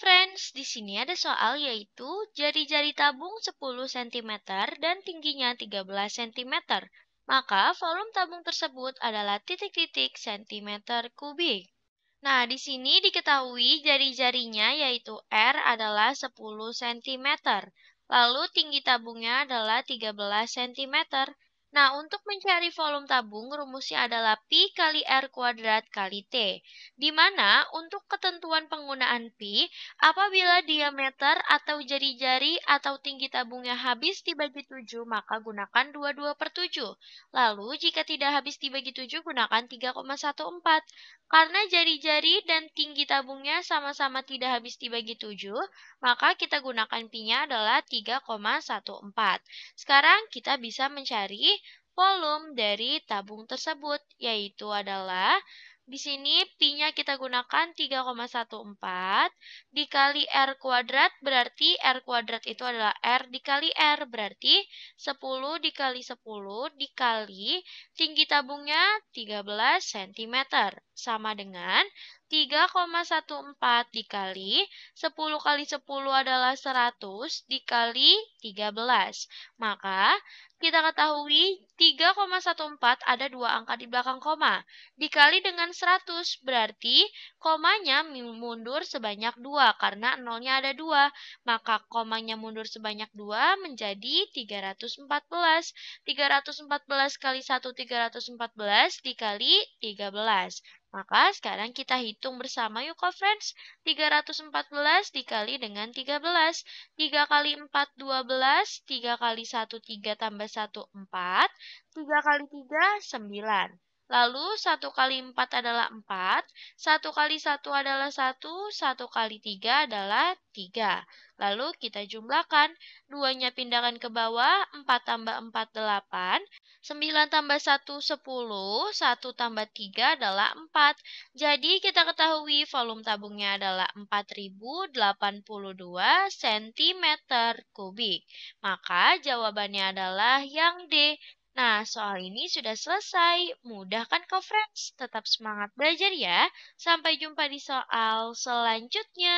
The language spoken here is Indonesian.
friends, di sini ada soal yaitu jari-jari tabung 10 cm dan tingginya 13 cm. Maka volume tabung tersebut adalah titik-titik cm kubik. Nah, di sini diketahui jari-jarinya yaitu R adalah 10 cm. Lalu tinggi tabungnya adalah 13 cm Nah, untuk mencari volume tabung, rumusnya adalah pi kali R kuadrat kali T, di mana untuk ketentuan penggunaan pi, apabila diameter atau jari-jari atau tinggi tabungnya habis dibagi 7, maka gunakan 22 per 7. Lalu, jika tidak habis dibagi 7, gunakan 3,14. Karena jari-jari dan tinggi tabungnya sama-sama tidak habis dibagi 7, maka kita gunakan pi nya adalah 3,14. Sekarang, kita bisa mencari volume dari tabung tersebut, yaitu adalah di sini pinya nya kita gunakan 3,14 dikali R kuadrat berarti R kuadrat itu adalah R dikali R berarti 10 dikali 10 dikali tinggi tabungnya 13 cm sama dengan 3,14 dikali 10 kali 10 adalah 100 dikali 13. Maka kita ketahui 3,14 ada dua angka di belakang koma. Dikali dengan 100 berarti komanya mundur sebanyak 2 karena nolnya ada 2. Maka komanya mundur sebanyak 2 menjadi 314. 314 kali 1 314 dikali 13. Maka sekarang kita hitung bersama yuk friends. 314 dikali dengan 13. 3 kali 4 12, 3 kali 1 3 tambah 1 4, 3 kali 3 9. Lalu 1 kali 4 adalah 4, 1 kali 1 adalah 1, 1 kali 3 adalah 3. Lalu kita jumlahkan, 2-nya pindahkan ke bawah, 4 tambah 4 8, 9 tambah 1 10, 1 tambah 3 adalah 4. Jadi kita ketahui volume tabungnya adalah 4082 cm kubik. Maka jawabannya adalah yang D, Nah, soal ini sudah selesai. Mudah kan kau friends? Tetap semangat belajar ya. Sampai jumpa di soal selanjutnya.